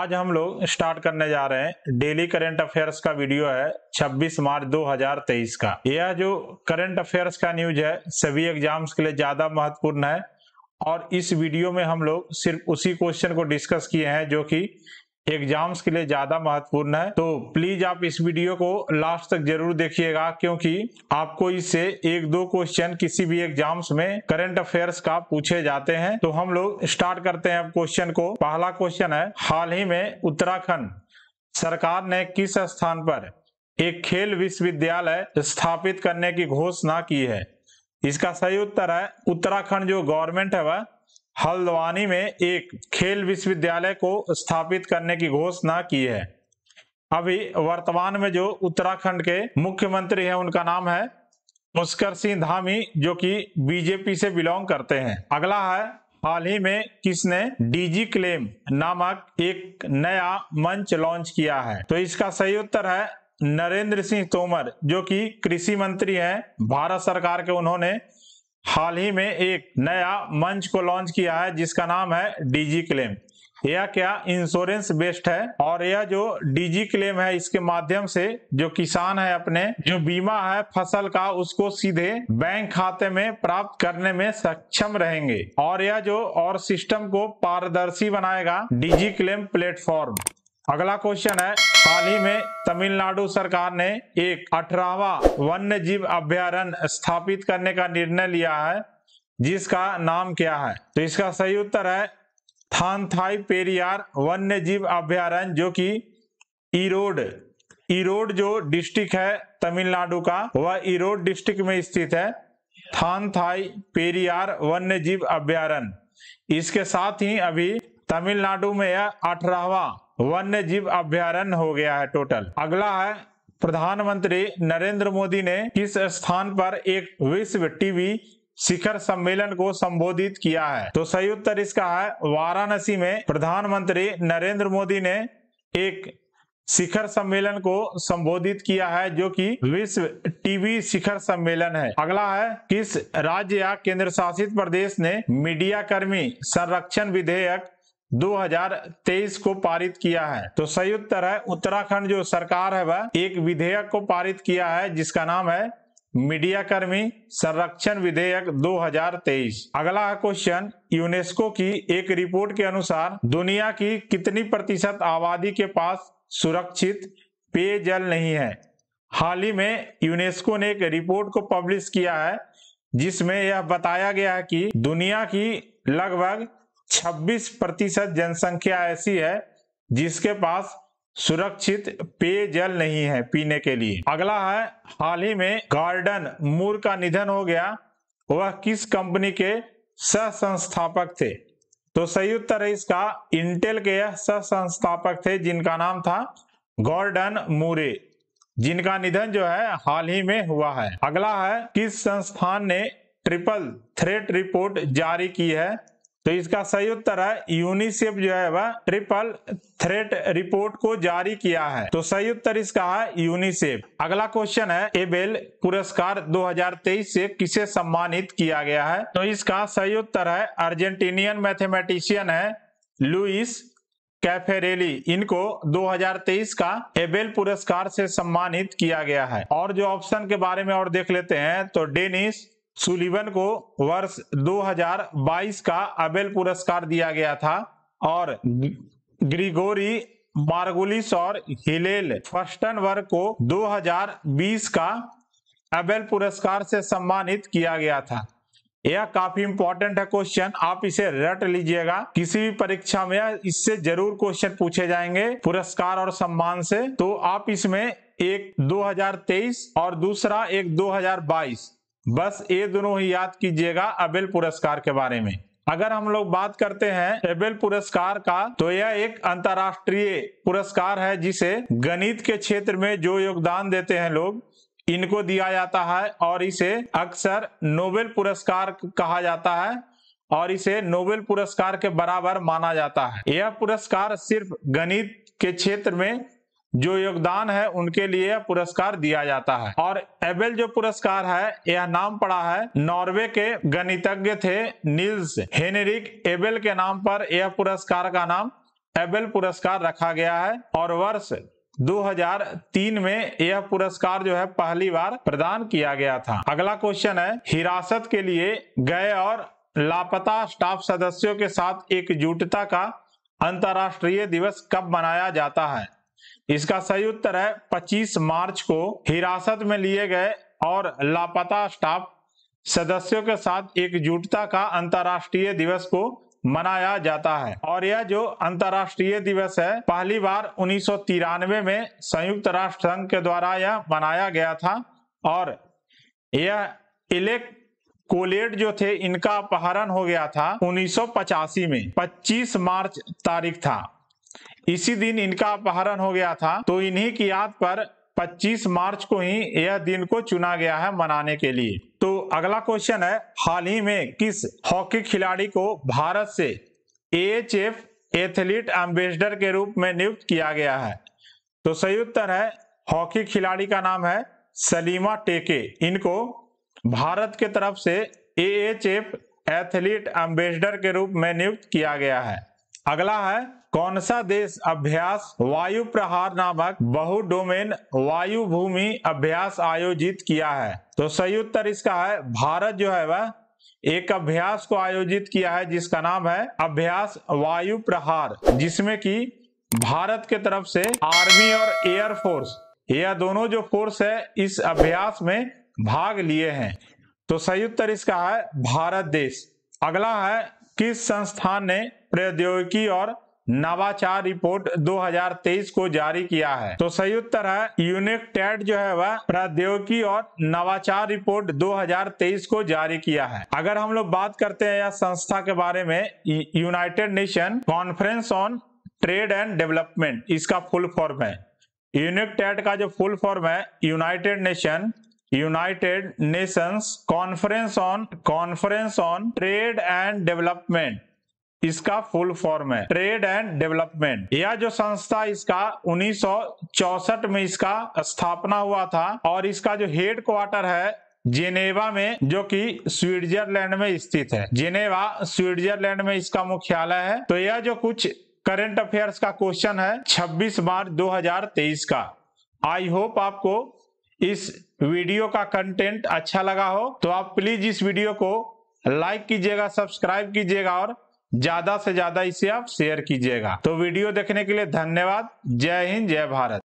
आज हम लोग स्टार्ट करने जा रहे हैं डेली करंट अफेयर्स का वीडियो है 26 मार्च 2023 का यह जो करंट अफेयर्स का न्यूज है सभी एग्जाम्स के लिए ज्यादा महत्वपूर्ण है और इस वीडियो में हम लोग सिर्फ उसी क्वेश्चन को डिस्कस किए हैं जो कि एग्जाम्स के लिए ज्यादा महत्वपूर्ण है तो प्लीज आप इस वीडियो को लास्ट तक जरूर देखिएगा क्योंकि आपको इससे एक दो क्वेश्चन किसी भी एग्जाम्स में करंट अफेयर्स का पूछे जाते हैं तो हम लोग स्टार्ट करते हैं अब क्वेश्चन को पहला क्वेश्चन है हाल ही में उत्तराखंड सरकार ने किस स्थान पर एक खेल विश्वविद्यालय स्थापित करने की घोषणा की है इसका सही उत्तर है उत्तराखंड जो गवर्नमेंट है वह हल्द्वानी में एक खेल विश्वविद्यालय को स्थापित करने की घोषणा की है अभी वर्तमान में जो उत्तराखंड के मुख्यमंत्री हैं उनका नाम है मुस्कर सिंह धामी जो कि बीजेपी से बिलोंग करते हैं अगला है हाल ही में किसने डीजी क्लेम नामक एक नया मंच लॉन्च किया है तो इसका सही उत्तर है नरेंद्र सिंह तोमर जो कि कृषि मंत्री हैं भारत सरकार के उन्होंने हाल ही में एक नया मंच को लॉन्च किया है जिसका नाम है डीजी क्लेम यह क्या इंश्योरेंस बेस्ड है और यह जो डीजी क्लेम है इसके माध्यम से जो किसान है अपने जो बीमा है फसल का उसको सीधे बैंक खाते में प्राप्त करने में सक्षम रहेंगे और यह जो और सिस्टम को पारदर्शी बनाएगा डीजी क्लेम प्लेटफॉर्म अगला क्वेश्चन है हाल ही में तमिलनाडु सरकार ने एक अठारहवा वन्य जीव अभ्यारण स्थापित करने का निर्णय लिया है जिसका नाम क्या है तो इसका सही उत्तर है थानथाई पेरियार वन्य जीव अभ्यारण जो कि इरोड इरोड जो डिस्ट्रिक्ट है तमिलनाडु का वह इरोड डिस्ट्रिक्ट में स्थित है थानथाई पेरियार वन्य जीव अभ्यारण्य इसके साथ ही अभी तमिलनाडु में यह अठारहवा वन्य जीव अभ्यारण्य हो गया है टोटल अगला है प्रधानमंत्री नरेंद्र मोदी ने किस स्थान पर एक विश्व टीवी शिखर सम्मेलन को संबोधित किया है तो सही उत्तर इसका है वाराणसी में प्रधानमंत्री नरेंद्र मोदी ने एक शिखर सम्मेलन को संबोधित किया है जो कि विश्व टीवी शिखर सम्मेलन है अगला है किस राज्य या केंद्र शासित प्रदेश ने मीडिया कर्मी संरक्षण विधेयक 2023 को पारित किया है तो सही उत्तर है उत्तराखंड जो सरकार है वह एक विधेयक को पारित किया है जिसका नाम है मीडिया कर्मी संरक्षण विधेयक 2023 अगला है क्वेश्चन यूनेस्को की एक रिपोर्ट के अनुसार दुनिया की कितनी प्रतिशत आबादी के पास सुरक्षित पेयजल नहीं है हाल ही में यूनेस्को ने एक रिपोर्ट को पब्लिश किया है जिसमें यह बताया गया है कि दुनिया की लगभग 26 प्रतिशत जनसंख्या ऐसी है जिसके पास सुरक्षित पेयजल नहीं है पीने के लिए अगला है हाल ही में गार्डन मूर का निधन हो गया वह किस कंपनी के सह संस्थापक थे तो सही उत्तर है इसका इंटेल के यह सह संस्थापक थे जिनका नाम था गॉर्डन मूरे जिनका निधन जो है हाल ही में हुआ है अगला है किस संस्थान ने ट्रिपल थ्रेट रिपोर्ट जारी की है तो इसका सही उत्तर है यूनिसेफ जो है वह ट्रिपल थ्रेट रिपोर्ट को जारी किया है तो सही उत्तर इसका है यूनिसेफ अगला क्वेश्चन है एबेल पुरस्कार 2023 से किसे सम्मानित किया गया है तो इसका सही उत्तर है अर्जेंटीनियन मैथमेटिशियन है लुइस कैफेरेली इनको 2023 का एबेल पुरस्कार से सम्मानित किया गया है और जो ऑप्शन के बारे में और देख लेते हैं तो डेनिस सुलिवन को वर्ष 2022 का अबेल पुरस्कार दिया गया था और ग्रिगोरी मार्गुलिस और हिलेल फर्स्टनवर्ग को 2020 का अबेल पुरस्कार से सम्मानित किया गया था यह काफी इंपॉर्टेंट है क्वेश्चन आप इसे रट लीजिएगा किसी भी परीक्षा में इससे जरूर क्वेश्चन पूछे जाएंगे पुरस्कार और सम्मान से तो आप इसमें एक 2023 और दूसरा एक 2022 बस ये दोनों ही याद कीजिएगा अबेल पुरस्कार के बारे में अगर हम लोग बात करते हैं एबेल पुरस्कार का तो यह एक अंतरराष्ट्रीय पुरस्कार है जिसे गणित के क्षेत्र में जो योगदान देते हैं लोग इनको दिया जाता है और इसे अक्सर नोबेल पुरस्कार कहा जाता है और इसे नोबेल पुरस्कार के बराबर माना जाता है यह पुरस्कार सिर्फ गणित के क्षेत्र में जो योगदान है उनके लिए पुरस्कार दिया जाता है और एबेल जो पुरस्कार है यह नाम पड़ा है नॉर्वे के गणितज्ञ थे नील्स हेनरिक एबेल के नाम पर यह पुरस्कार का नाम एबेल पुरस्कार रखा गया है और वर्ष 2003 में यह पुरस्कार जो है पहली बार प्रदान किया गया था अगला क्वेश्चन है हिरासत के लिए गए और लापता स्टाफ सदस्यों के साथ एकजुटता का अंतर्राष्ट्रीय दिवस कब मनाया जाता है इसका सही उत्तर है 25 मार्च को हिरासत में लिए गए और लापता स्टाफ सदस्यों के साथ एकजुटता का अंतर्राष्ट्रीय दिवस को मनाया जाता है और यह जो अंतर्राष्ट्रीय दिवस है पहली बार उन्नीस में संयुक्त राष्ट्र संघ के द्वारा यह मनाया गया था और यह इलेक्ट कोलेट जो थे इनका अपहरण हो गया था उन्नीस में 25 मार्च तारीख था इसी दिन इनका अपहरण हो गया था तो इन्हीं की याद पर 25 मार्च को ही यह दिन को चुना गया है मनाने के लिए तो अगला क्वेश्चन है हाल ही में किस हॉकी खिलाड़ी को भारत से एच एफ एथलीट एम्बेसडर के रूप में नियुक्त किया गया है तो सही उत्तर है हॉकी खिलाड़ी का नाम है सलीमा टेके इनको भारत के तरफ से A H F athlete ambassador के रूप में नियुक्त किया गया है अगला है कौन सा देश अभ्यास वायु प्रहार नामक बहु डोमेन वायु भूमि अभ्यास आयोजित किया है तो सही उत्तर इसका है भारत जो है वह एक अभ्यास को आयोजित किया है जिसका नाम है अभ्यास वायु प्रहार जिसमें कि भारत के तरफ से आर्मी और एयरफोर्स यह दोनों जो फोर्स है इस अभ्यास में भाग लिए हैं तो सही उत्तर इसका है भारत देश अगला है किस संस्थान ने प्रौद्योगिकी और नवाचार रिपोर्ट 2023 को जारी किया है तो उत्तर है यूनिक टेट जो है वह प्रौद्योगिकी और नवाचार रिपोर्ट 2023 को जारी किया है अगर हम लोग बात करते हैं यह संस्था के बारे में United Nation conference on trade and development इसका फुल फॉर्म है यूनिक टेट का जो फुल फॉर्म है United Nation United Nations conference on conference on trade and development इसका फुल फॉर्म है ट्रेड एंड डेवलपमेंट यह जो संस्था इसका उन्नीस में इसका स्थापना हुआ था और इसका जो हेड क्वार्टर है जेनेवा में जो कि स्विट्जरलैंड में स्थित है जेनेवा स्विट्जरलैंड में इसका मुख्यालय है तो यह जो कुछ करंट अफेयर्स का क्वेश्चन है 26 मार्च 2023 का आई होप आपको इस वीडियो का कंटेंट अच्छा लगा हो तो आप प्लीज इस वीडियो को लाइक कीजिएगा सब्सक्राइब कीजिएगा और ज्यादा से ज्यादा इसे आप शेयर कीजिएगा तो वीडियो देखने के लिए धन्यवाद जय हिंद जय भारत